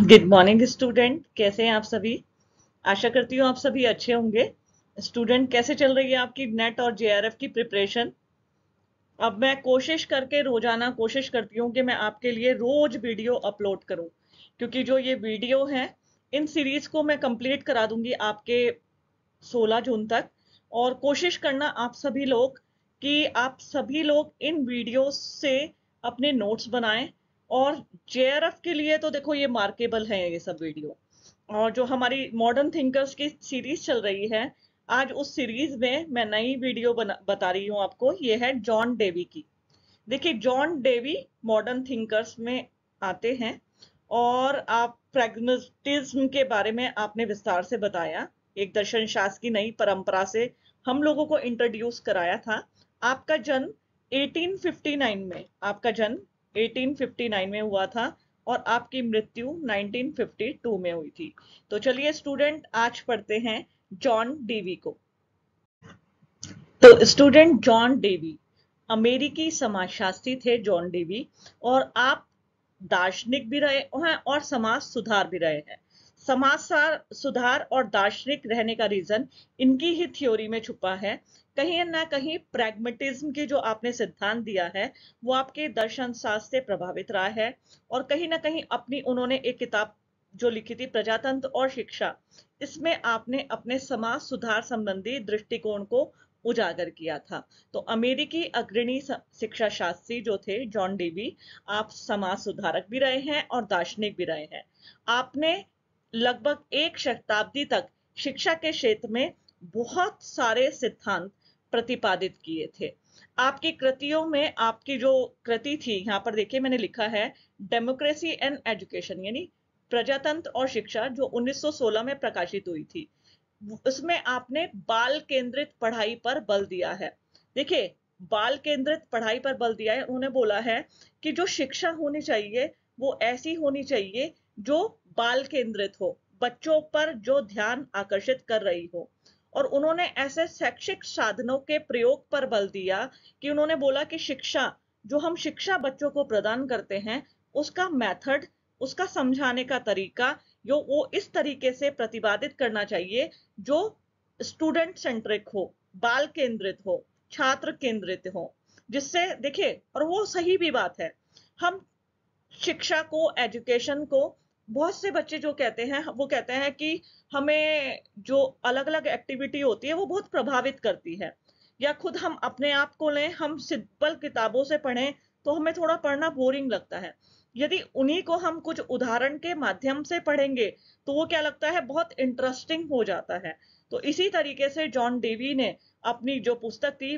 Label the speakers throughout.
Speaker 1: good morning student कैसे हैं आप सभी आशा करती हूँ आप सभी अच्छे होंगे स्टूडेंट कैसे चल रही है आपकी नेट और जेआरएफ की प्रिपरेशन अब मैं कोशिश करके रोजाना कोशिश करती हूँ कि मैं आपके लिए रोज वीडियो अपलोड करूँ क्योंकि जो ये वीडियो है इन सीरीज को मैं कंप्लीट करा दूंगी आपके 16 जून तक और कोशिश करना आप सभी लोग कि आप सभी लोग इन वीडियो से अपने नोट्स बनाएं और जे के लिए तो देखो ये मार्केबल है ये सब वीडियो और जो हमारी मॉडर्न थिंकर्स की सीरीज चल रही है आज उस सीरीज में मैं नई वीडियो बना बता रही हूँ आपको ये है जॉन डेवी की देखिए जॉन डेवी मॉडर्न थिंकर्स में आते हैं और आप प्रेगमेटिज्म के बारे में आपने विस्तार से बताया एक दर्शन शास्त्र की नई परंपरा से हम लोगों को इंट्रोड्यूस कराया था आपका जन्म 1859 में आपका जन्म 1859 में हुआ था और आपकी मृत्यु 1952 में हुई थी तो चलिए स्टूडेंट आज पढ़ते हैं जॉन डेवी को तो स्टूडेंट जॉन डेवी अमेरिकी समाजशास्त्री थे जॉन डेवी और आप दार्शनिक भी रहे हैं और समाज सुधार भी रहे हैं समाज सुधार और दार्शनिक रहने का रीजन इनकी ही थ्योरी में छुपा है कहीं ना कहीं प्रैग्मेटिज्म की जो आपने सिद्धांत दिया है वो आपके दर्शन शास्त्र से प्रभावित रहा है और कहीं ना कहीं अपनी उन्होंने एक किताब जो लिखी थी प्रजातंत्र और शिक्षा इसमें आपने अपने समाज सुधार संबंधी दृष्टिकोण को उजागर किया था तो अमेरिकी अग्रणी शिक्षा शास्त्री जो थे जॉन डेवी आप समाज सुधारक भी रहे हैं और दार्शनिक भी रहे हैं आपने लगभग एक शताब्दी तक शिक्षा के क्षेत्र में बहुत सारे सिद्धांत प्रतिपादित किए थे आपकी कृतियों में आपकी जो कृति थी यहाँ पर देखिए मैंने लिखा है डेमोक्रेसी एंड एजुकेशन यानी प्रजातंत्र और शिक्षा जो 1916 में प्रकाशित हुई थी उसमें आपने बाल केंद्रित पढ़ाई पर बल दिया है देखिए बाल केंद्रित पढ़ाई पर बल दिया है उन्होंने बोला है कि जो शिक्षा होनी चाहिए वो ऐसी होनी चाहिए जो बाल केंद्रित हो बच्चों पर जो ध्यान आकर्षित कर रही हो और उन्होंने ऐसे शैक्षिक साधनों के प्रयोग पर बल दिया कि उन्होंने बोला कि शिक्षा जो हम शिक्षा बच्चों को प्रदान करते हैं उसका मेथड उसका समझाने का तरीका जो वो इस तरीके से प्रतिपादित करना चाहिए जो स्टूडेंट सेंट्रिक हो बाल केंद्रित हो छात्र केंद्रित हो जिससे देखिए और वो सही भी बात है हम शिक्षा को एजुकेशन को बहुत से बच्चे जो कहते हैं वो कहते हैं कि हमें जो अलग अलग एक्टिविटी होती है वो बहुत प्रभावित करती है या खुद हम अपने आप को लें हम सिंपल किताबों से पढ़ें तो हमें थोड़ा पढ़ना बोरिंग लगता है यदि उन्हीं को हम कुछ उदाहरण के माध्यम से पढ़ेंगे तो वो क्या लगता है बहुत इंटरेस्टिंग हो जाता है तो इसी तरीके से जॉन डेवी ने अपनी जो पुस्तक थी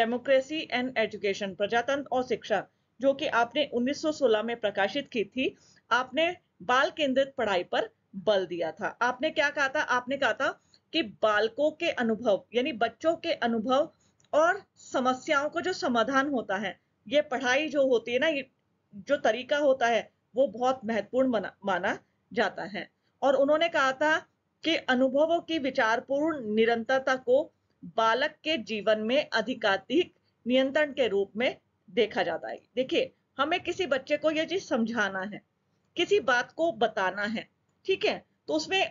Speaker 1: डेमोक्रेसी एंड एजुकेशन प्रजातंत्र और शिक्षा जो कि आपने 1916 में प्रकाशित की थी आपने बाल केंद्रित पढ़ाई पर बल दिया था आपने क्या कहा था आपने कहा था कि बालकों के अनुभव यानी बच्चों के अनुभव और समस्याओं को जो समाधान होता है ये पढ़ाई जो होती है ना ये जो तरीका होता है वो बहुत महत्वपूर्ण माना जाता है और उन्होंने कहा था कि अनुभवों की विचारपूर्ण निरंतरता को बालक के जीवन में अधिकाधिक नियंत्रण के रूप में देखा जाता है देखिए हमें किसी बच्चे को यह चीज समझाना है किसी बात को बताना है ठीक है तो उसमें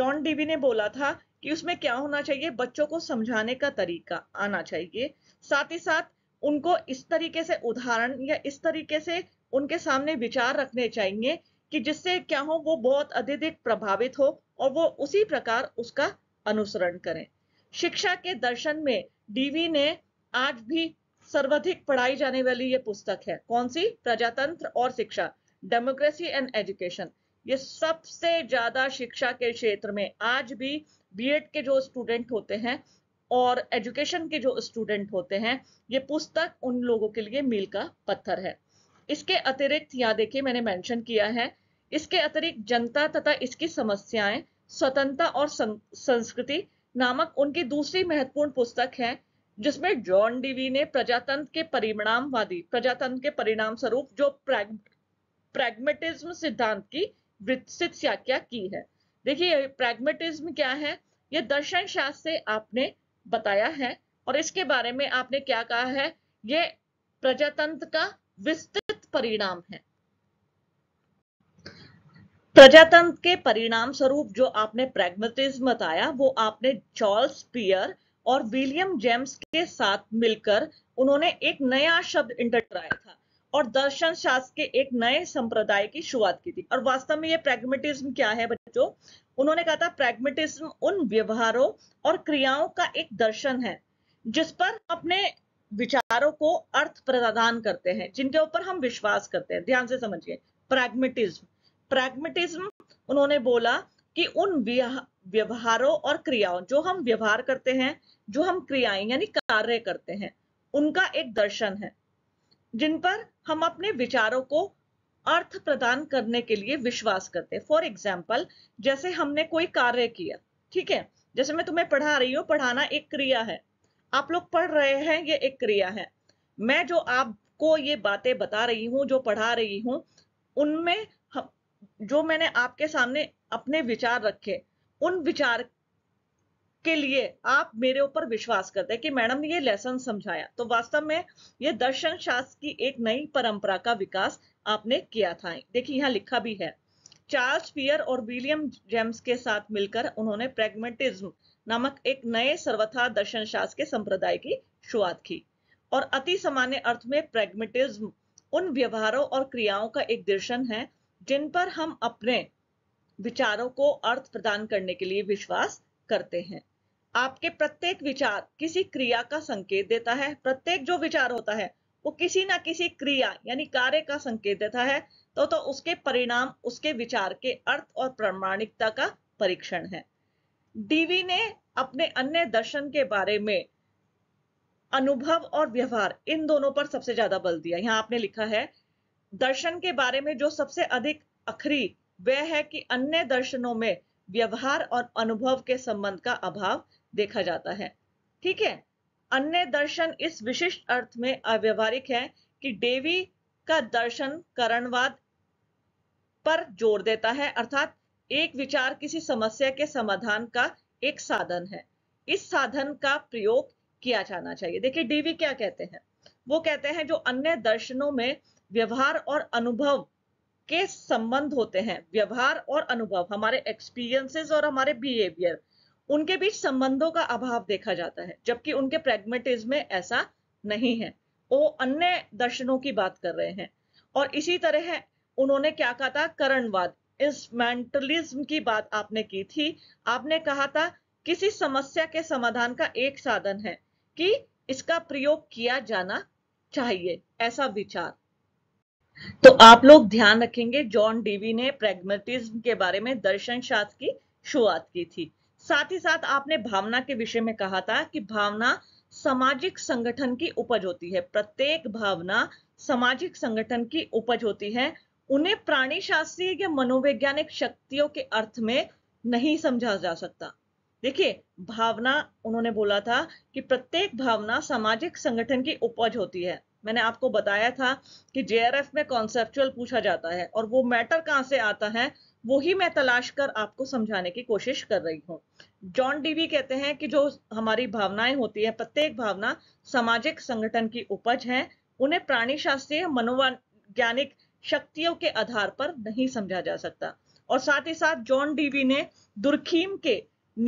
Speaker 1: जॉन डीवी ने बोला था कि उसमें क्या होना चाहिए बच्चों को समझाने का तरीका आना चाहिए साथ ही साथ उनको इस तरीके से उदाहरण या इस तरीके से उनके सामने विचार रखने चाहिए कि जिससे क्या हो वो बहुत अत्यधिक प्रभावित हो और वो उसी प्रकार उसका अनुसरण करें शिक्षा के दर्शन में डीवी ने आज भी सर्वाधिक पढ़ाई जाने वाली ये पुस्तक है कौन सी प्रजातंत्र और शिक्षा डेमोक्रेसी एंड एजुकेशन ये सबसे ज्यादा शिक्षा के क्षेत्र में आज भी बीएड के जो स्टूडेंट होते हैं और एजुकेशन के जो स्टूडेंट होते हैं ये पुस्तक उन लोगों के लिए मील का पत्थर है इसके अतिरिक्त यहाँ देखिए मैंने मेंशन किया है इसके अतिरिक्त जनता तथा इसकी समस्याएं स्वतंत्रता और संस्कृति नामक उनकी दूसरी महत्वपूर्ण पुस्तक है जिसमें जॉन डीवी ने प्रजातंत्र के परिणामवादी प्रजातंत्र के परिणाम स्वरूप जो प्रैग, प्रैग्मेटिज्म सिद्धांत की विकसित व्याख्या की है देखिए प्रैग्मेटिज्म क्या है ये दर्शन शास्त्र से आपने बताया है और इसके बारे में आपने क्या कहा है ये प्रजातंत्र का विस्तृत परिणाम है प्रजातंत्र के परिणाम स्वरूप जो आपने प्रैग्मेटिज्म बताया वो आपने चार्ल्स पियर और विलियम जेम्स के साथ मिलकर उन्होंने एक नया शब्द इंटर कराया था और दर्शन शास्त्र के एक नए संप्रदाय की शुरुआत की थी और वास्तव में ये प्रेगमेटिज्म क्या है बच्चों उन्होंने कहा था प्रेगमेटिज्म उन व्यवहारों और क्रियाओं का एक दर्शन है जिस पर अपने विचारों को अर्थ प्रदान करते हैं जिनके ऊपर हम विश्वास करते हैं ध्यान से समझिए प्रेगमेटिज्म प्रेगमेटिज्म उन्होंने बोला कि उन व्यवहारों और क्रियाओं जो हम व्यवहार करते हैं जो हम क्रियाएं यानी कार्य करते हैं उनका एक दर्शन है जिन पर हम अपने विचारों को अर्थ प्रदान करने के लिए विश्वास करते हैं फॉर एग्जाम्पल जैसे हमने कोई कार्य किया ठीक है जैसे मैं तुम्हें पढ़ा रही हूँ पढ़ाना एक क्रिया है आप लोग पढ़ रहे हैं ये एक क्रिया है मैं जो आपको ये बातें बता रही हूँ जो पढ़ा रही हूँ उनमें जो मैंने आपके सामने अपने विचार रखे उन विचार के लिए आप मेरे ऊपर विश्वास करते हैं कि मैडम ने ये लेसन समझाया तो वास्तव में ये दर्शन शास्त्र की एक नई परंपरा का विकास आपने किया था देखिए यहाँ लिखा भी है चार्ल्स पियर और विलियम जेम्स के साथ मिलकर उन्होंने प्रेगमेटिज्म नामक एक नए सर्वथा दर्शन शास्त्र के संप्रदाय की शुरुआत की और अति सामान्य अर्थ में प्रेगमेटिज्म उन व्यवहारों और क्रियाओं का एक दर्शन है जिन पर हम अपने विचारों को अर्थ प्रदान करने के लिए विश्वास करते हैं आपके प्रत्येक विचार किसी क्रिया का संकेत देता है प्रत्येक जो विचार होता है वो किसी ना किसी क्रिया यानी कार्य का संकेत देता है तो तो उसके परिणाम उसके विचार के अर्थ और प्रामाणिकता का परीक्षण है डीवी ने अपने अन्य दर्शन के बारे में अनुभव और व्यवहार इन दोनों पर सबसे ज्यादा बल दिया यहाँ आपने लिखा है दर्शन के बारे में जो सबसे अधिक अखरी वह है कि अन्य दर्शनों में व्यवहार और अनुभव के संबंध का अभाव देखा जाता है ठीक है अन्य दर्शन इस विशिष्ट अर्थ में अव्यवहारिक है कि देवी का दर्शन करणवाद पर जोर देता है अर्थात एक विचार किसी समस्या के समाधान का एक साधन है इस साधन का प्रयोग किया जाना चाहिए देखिए डीवी क्या कहते हैं वो कहते हैं जो अन्य दर्शनों में व्यवहार और अनुभव के संबंध होते हैं व्यवहार और अनुभव हमारे एक्सपीरियंसेस और हमारे बिहेवियर उनके बीच संबंधों का अभाव देखा जाता है जबकि उनके प्रेगमेटिज्म में ऐसा नहीं है वो अन्य दर्शनों की बात कर रहे हैं और इसी तरह है, उन्होंने क्या कहा था करणवाद इस मेंटलिज्म की बात आपने की थी आपने कहा था किसी समस्या के समाधान का एक साधन है कि इसका प्रयोग किया जाना चाहिए ऐसा विचार तो आप लोग ध्यान रखेंगे जॉन डीवी ने प्रेगमेटिज्म के बारे में दर्शन शास्त्र की शुरुआत की थी साथ ही साथ आपने भावना के विषय में कहा था कि भावना सामाजिक संगठन की उपज होती है प्रत्येक भावना सामाजिक संगठन की उपज होती है उन्हें प्राणी शास्त्रीय या मनोवैज्ञानिक शक्तियों के अर्थ में नहीं समझा जा सकता देखिए भावना उन्होंने बोला था कि प्रत्येक भावना सामाजिक संगठन की उपज होती है मैंने आपको बताया था कि जे में कॉन्सेप्चुअल पूछा जाता है और वो मैटर कहाँ से आता है वही मैं तलाश कर आपको समझाने की कोशिश कर रही हूँ जॉन डीवी कहते हैं कि जो हमारी भावनाएं होती है प्रत्येक भावना सामाजिक संगठन की उपज है उन्हें प्राणी शास्त्रीय मनोवैज्ञानिक शक्तियों के आधार पर नहीं समझा जा सकता और साथ ही साथ जॉन डीवी ने दुर्खीम के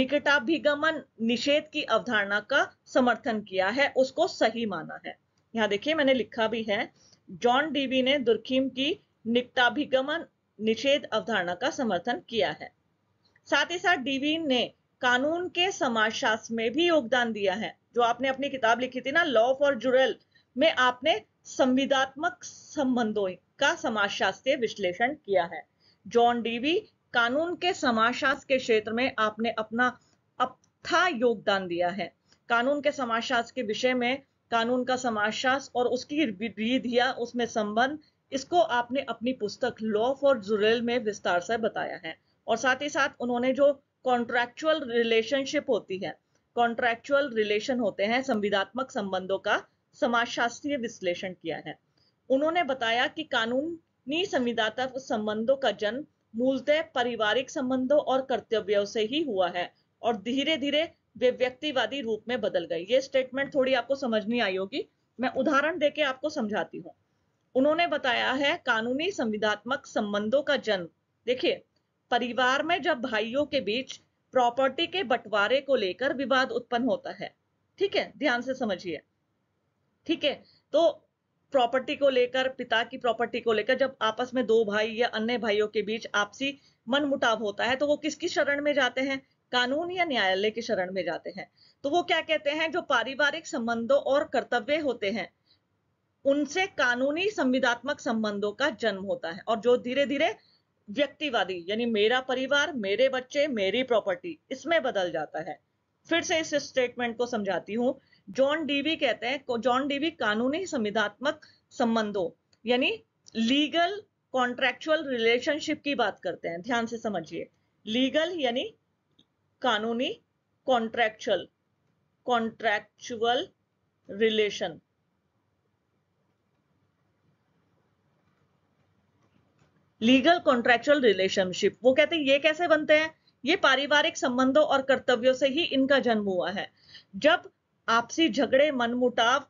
Speaker 1: निकटाभिगमन निषेध की अवधारणा का समर्थन किया है उसको सही माना है यहाँ देखिए मैंने लिखा भी है जॉन डीवी ने दुर्खीम की निकटाभिगमन निषेध अवधारणा का समर्थन किया है साथ ही साथ डीवी ने कानून के समाजशास्त्र में भी योगदान दिया है जो आपने अपनी किताब लिखी थी ना लॉ फॉर जुरल में आपने संविदात्मक संबंधों का समाजशास्त्रीय विश्लेषण किया है जॉन डीवी कानून के समाजशास्त्र के क्षेत्र में आपने अपना अपथा योगदान दिया है कानून के समाजशास्त्र के विषय में कानून का समाजशास और उसकी विधिया उसमें संबंध इसको आपने अपनी पुस्तक लॉ फॉर जुरेल में विस्तार से बताया है और साथ ही साथ उन्होंने जो कॉन्ट्रेक्चुअल रिलेशनशिप होती है कॉन्ट्रेक्चुअल रिलेशन होते हैं संविदात्मक संबंधों का समाजशास्त्रीय विश्लेषण किया है उन्होंने बताया कि कानूनी संविदात्मक संबंधों का जन्म मूलतः पारिवारिक संबंधों और कर्तव्यों से ही हुआ है और धीरे धीरे वे व्यक्तिवादी रूप में बदल गए ये स्टेटमेंट थोड़ी आपको समझ नहीं आई होगी मैं उदाहरण देके आपको समझाती हूँ उन्होंने बताया है कानूनी संविधात्मक संबंधों का जन्म देखिए परिवार में जब भाइयों के बीच प्रॉपर्टी के बंटवारे को लेकर विवाद उत्पन्न होता है ठीक है ध्यान से समझिए ठीक है तो प्रॉपर्टी को लेकर पिता की प्रॉपर्टी को लेकर जब आपस में दो भाई या अन्य भाइयों के बीच आपसी मनमुटाव होता है तो वो किसकी शरण में जाते हैं कानून या न्यायालय के शरण में जाते हैं तो वो क्या कहते हैं जो पारिवारिक संबंधों और कर्तव्य होते हैं उनसे कानूनी संविधात्मक संबंधों का जन्म होता है और जो धीरे धीरे व्यक्तिवादी यानी मेरा परिवार मेरे बच्चे मेरी प्रॉपर्टी इसमें बदल जाता है फिर से इस स्टेटमेंट को समझाती हूँ जॉन डीवी कहते हैं जॉन डीवी कानूनी संविधात्मक संबंधों यानी लीगल कॉन्ट्रेक्चुअल रिलेशनशिप की बात करते हैं ध्यान से समझिए लीगल यानी कानूनी contractual contractual relation legal contractual relationship वो कहते हैं ये कैसे बनते हैं ये पारिवारिक संबंधों और कर्तव्यों से ही इनका जन्म हुआ है जब आपसी झगड़े मनमुटाव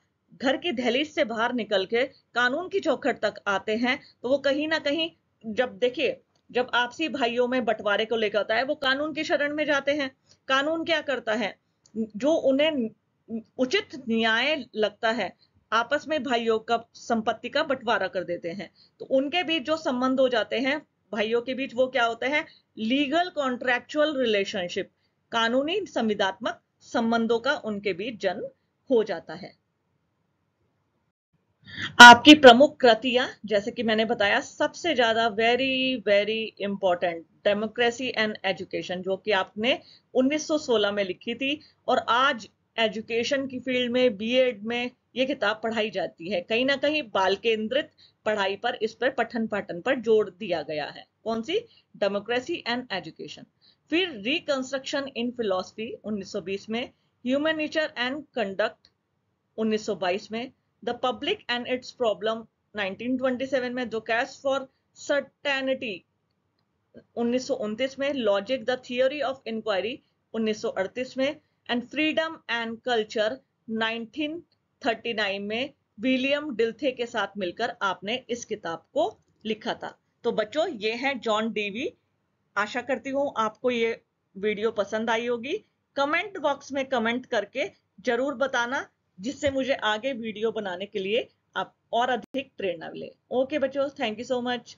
Speaker 1: घर की दहलीज से बाहर निकल के कानून की चौखट तक आते हैं तो वो कहीं ना कहीं जब देखिए जब आपसी भाइयों में बंटवारे को लेकर आता है वो कानून की शरण में जाते हैं कानून क्या करता है जो उन्हें उचित न्याय लगता है आपस में भाइयों का संपत्ति का बंटवारा कर देते हैं तो उनके बीच जो संबंध हो जाते हैं भाइयों के बीच वो क्या होता है लीगल कॉन्ट्रेक्चुअल रिलेशनशिप कानूनी संविदात्मक संबंधों का उनके बीच जन्म हो जाता है आपकी प्रमुख कृतियां जैसे कि मैंने बताया सबसे ज्यादा very very important democracy and education जो कि आपने 1916 में लिखी थी और आज एजुकेशन की फील्ड में बीएड में ये किताब पढ़ाई जाती है कहीं ना कहीं बाल केंद्रित पढ़ाई पर इस पर पठन पाठन पर जोड़ दिया गया है कौन सी डेमोक्रेसी एंड एजुकेशन फिर रिकंस्ट्रक्शन इन फिलोसफी 1920 में ह्यूमन नेचर एंड कंडक्ट 1922 में the public and its problem 1927 में जो कैश फॉर सर्टेनिटी 1929 में logic the theory of inquiry 1938 में एंड फ्रीडम एंड कल्चर 1939 में विलियम डिल्थे के साथ मिलकर आपने इस किताब को लिखा था तो बच्चों ये है जॉन डीवी आशा करती हूँ आपको ये वीडियो पसंद आई होगी कमेंट बॉक्स में कमेंट करके जरूर बताना जिससे मुझे आगे वीडियो बनाने के लिए आप और अधिक प्रेरणा मिले ओके बच्चों थैंक यू सो मच